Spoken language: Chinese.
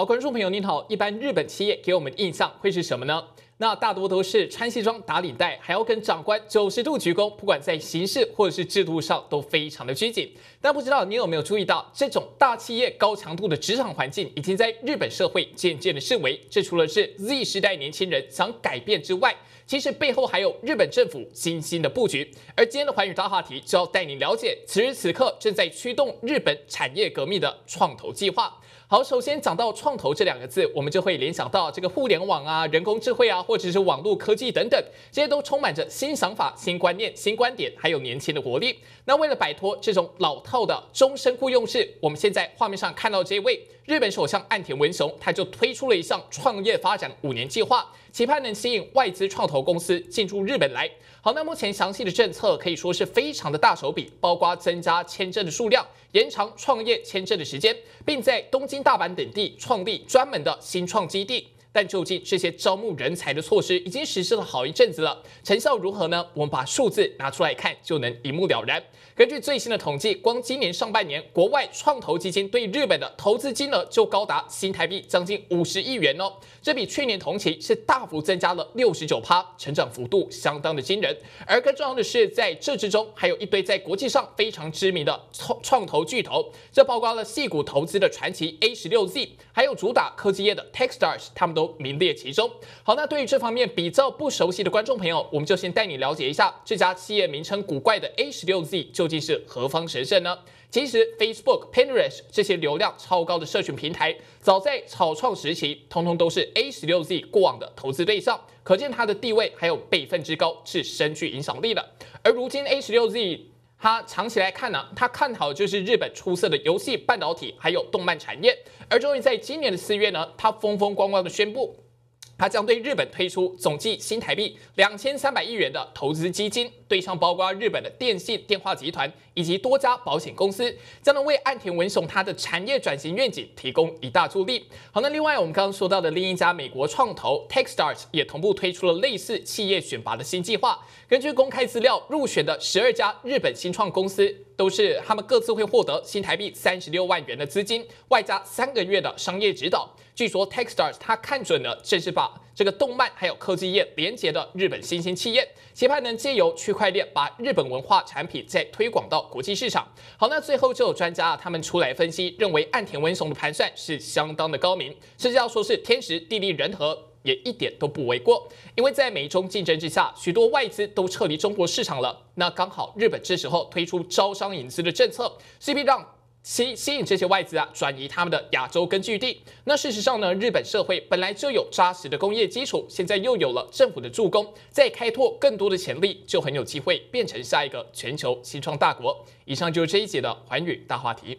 好，观众朋友您好，一般日本企业给我们的印象会是什么呢？那大多都是穿西装打领带，还要跟长官九十度鞠躬，不管在形式或者是制度上都非常的拘谨。但不知道你有没有注意到，这种大企业高强度的职场环境，已经在日本社会渐渐的式微。这除了是 Z 时代年轻人想改变之外，其实背后还有日本政府精心的布局。而今天的寰宇大话题就要带你了解，此时此刻正在驱动日本产业革命的创投计划。好，首先讲到创投这两个字，我们就会联想到这个互联网啊，人工智慧啊。或者是网络科技等等，这些都充满着新想法、新观念、新观点，还有年轻的活力。那为了摆脱这种老套的终身雇佣制，我们现在画面上看到这位日本首相岸田文雄，他就推出了一项创业发展五年计划，期盼能吸引外资创投公司进入日本来。好，那目前详细的政策可以说是非常的大手笔，包括增加签证的数量、延长创业签证的时间，并在东京、大阪等地创立专门的新创基地。但究竟这些招募人才的措施已经实施了好一阵子了，成效如何呢？我们把数字拿出来看，就能一目了然。根据最新的统计，光今年上半年，国外创投基金对日本的投资金额就高达新台币将近五十亿元哦，这比去年同期是大幅增加了六十九%，成长幅度相当的惊人。而更重要的是，在这支中还有一堆在国际上非常知名的创创投巨头，这包括了戏股投资的传奇 A 十六 Z，还有主打科技业的 TechStars，他们都。都名列其中。好，那对于这方面比较不熟悉的观众朋友，我们就先带你了解一下这家企业名称古怪的 A 十六 Z 究竟是何方神圣呢？其实，Facebook、Pinterest 这些流量超高的社群平台，早在草创时期，通通都是 A 十六 Z 过往的投资对象，可见它的地位还有辈分之高，是深具影响力的。而如今，A 十六 Z 他长期来看呢，他看好就是日本出色的游戏半导体还有动漫产业，而终于在今年的四月呢，他风风光光的宣布。它将对日本推出总计新台币两千三百亿元的投资基金，对象包括日本的电信电话集团以及多家保险公司，将能为岸田文雄他的产业转型愿景提供一大助力。好，那另外我们刚刚说到的另一家美国创投 TechStars 也同步推出了类似企业选拔的新计划，根据公开资料入选的十二家日本新创公司。都是他们各自会获得新台币三十六万元的资金，外加三个月的商业指导。据说 TechStars 他看准了正是把这个动漫还有科技业连接的日本新兴企业，期盼能借由区块链把日本文化产品再推广到国际市场。好，那最后就有专家啊，他们出来分析，认为岸田文雄的盘算是相当的高明，甚至要说是天时地利人和。也一点都不为过，因为在美中竞争之下，许多外资都撤离中国市场了。那刚好日本这时候推出招商引资的政策，势必让吸吸引这些外资啊转移他们的亚洲根据地。那事实上呢，日本社会本来就有扎实的工业基础，现在又有了政府的助攻，再开拓更多的潜力，就很有机会变成下一个全球新创大国。以上就是这一节的环宇大话题。